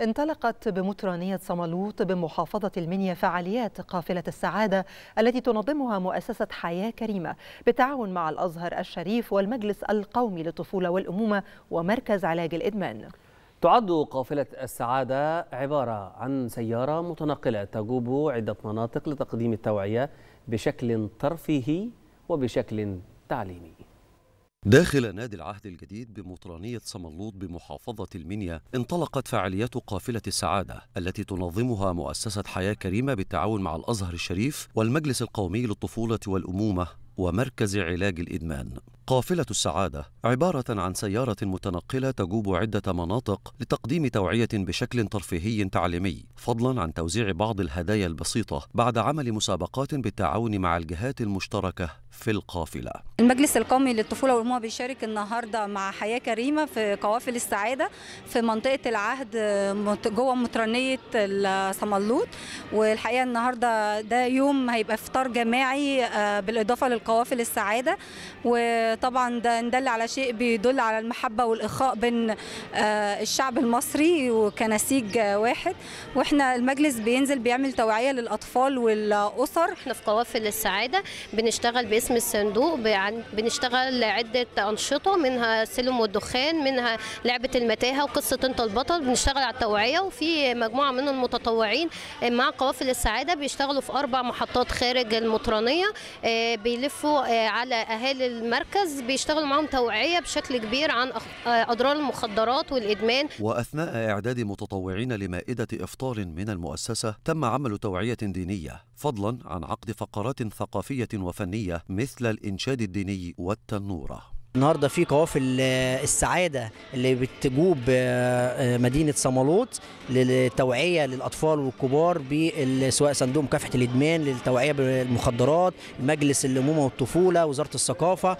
انطلقت بمطرانية صملوط بمحافظة المنيا فعاليات قافلة السعادة التي تنظمها مؤسسة حياة كريمة بالتعاون مع الأزهر الشريف والمجلس القومي للطفولة والأمومة ومركز علاج الإدمان تعد قافلة السعادة عبارة عن سيارة متنقلة تجوب عدة مناطق لتقديم التوعية بشكل ترفيهي وبشكل تعليمي داخل نادي العهد الجديد بمطرانية صملوط بمحافظة المنيا انطلقت فعاليات قافلة السعادة التي تنظمها مؤسسة حياة كريمة بالتعاون مع الأزهر الشريف والمجلس القومي للطفولة والأمومة ومركز علاج الإدمان قافلة السعادة عبارة عن سيارة متنقلة تجوب عدة مناطق لتقديم توعية بشكل ترفيهي تعليمي، فضلاً عن توزيع بعض الهدايا البسيطة بعد عمل مسابقات بالتعاون مع الجهات المشتركة في القافلة. المجلس القومي للطفولة والأمومة بيشارك النهاردة مع حياة كريمة في قوافل السعادة في منطقة العهد جوه مترنية الصملوط والحقيقه النهارده ده يوم هيبقى فطار جماعي آه، بالاضافه للقوافل السعاده وطبعا ده ندل على شيء بيدل على المحبه والاخاء بين آه، الشعب المصري وكنسيج واحد واحنا المجلس بينزل بيعمل توعيه للاطفال والاسر احنا في قوافل السعاده بنشتغل باسم الصندوق بنشتغل عده انشطه منها السلم والدخان منها لعبه المتاهه وقصه انت البطل بنشتغل على التوعيه وفي مجموعه من المتطوعين مع قوافل السعاده بيشتغلوا في اربع محطات خارج المطرانيه آه، بيلفوا آه، على اهالي المركز بيشتغلوا معاهم توعيه بشكل كبير عن آه، اضرار المخدرات والادمان واثناء اعداد متطوعين لمائده افطار من المؤسسه تم عمل توعيه دينيه فضلا عن عقد فقرات ثقافيه وفنيه مثل الانشاد الديني والتنوره النهارده في قوافل آه، السعاده اللي بتجوب آه، آه، مدينه صمالوت للتوعيه للاطفال والكبار سواء صندوق مكافحه الادمان للتوعيه بالمخدرات مجلس الامومه والطفوله وزاره الثقافه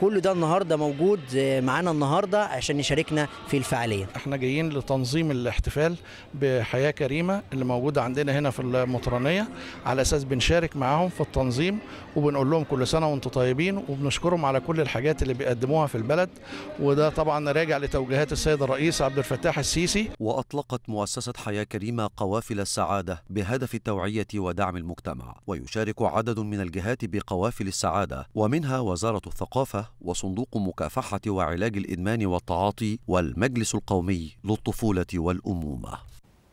كل ده النهارده موجود معانا النهارده عشان يشاركنا في الفعاليه احنا جايين لتنظيم الاحتفال بحياه كريمه اللي موجوده عندنا هنا في المطرانيه على اساس بنشارك معاهم في التنظيم وبنقول لهم كل سنه وانتم طيبين وبنشكرهم على كل الحاجات اللي بيقدموها في البلد وده طبعا راجع لتوجيهات السيد الرئيس عبد الفتاح السيسي وأطلقت مؤسسة حياة كريمة قوافل السعادة بهدف التوعية ودعم المجتمع ويشارك عدد من الجهات بقوافل السعادة ومنها وزارة الثقافة وصندوق مكافحة وعلاج الإدمان والتعاطي والمجلس القومي للطفولة والأمومة